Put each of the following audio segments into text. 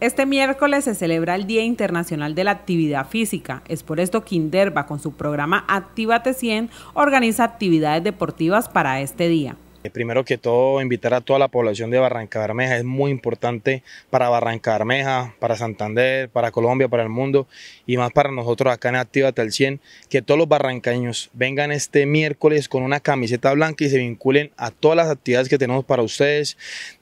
Este miércoles se celebra el Día Internacional de la Actividad Física. Es por esto que Inderva, con su programa Actívate 100, organiza actividades deportivas para este día. Eh, primero que todo, invitar a toda la población de Barranca Bermeja. Es muy importante para Barranca Bermeja, para Santander, para Colombia, para el mundo y más para nosotros acá en Actívate al 100. Que todos los barrancaños vengan este miércoles con una camiseta blanca y se vinculen a todas las actividades que tenemos para ustedes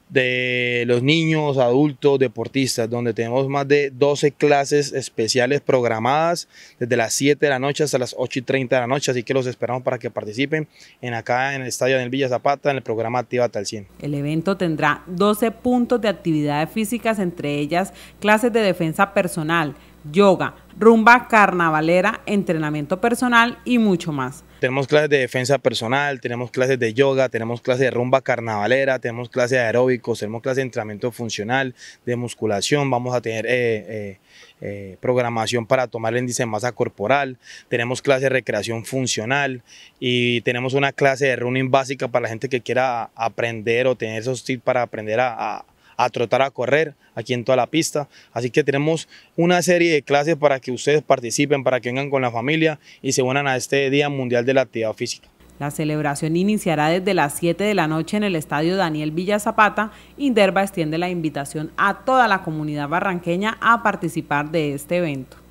de los niños, adultos, deportistas, donde tenemos más de 12 clases especiales programadas desde las 7 de la noche hasta las 8 y 30 de la noche, así que los esperamos para que participen en acá en el Estadio del Villa Zapata en el programa Activa Tal 100. El evento tendrá 12 puntos de actividades físicas, entre ellas clases de defensa personal, yoga, rumba carnavalera, entrenamiento personal y mucho más. Tenemos clases de defensa personal, tenemos clases de yoga, tenemos clases de rumba carnavalera, tenemos clases de aeróbicos, tenemos clases de entrenamiento funcional, de musculación, vamos a tener eh, eh, eh, programación para tomar el índice de masa corporal, tenemos clases de recreación funcional y tenemos una clase de running básica para la gente que quiera aprender o tener esos tips para aprender a a trotar, a correr aquí en toda la pista. Así que tenemos una serie de clases para que ustedes participen, para que vengan con la familia y se unan a este Día Mundial de la Actividad Física. La celebración iniciará desde las 7 de la noche en el estadio Daniel Villa Zapata. Inderva extiende la invitación a toda la comunidad barranqueña a participar de este evento.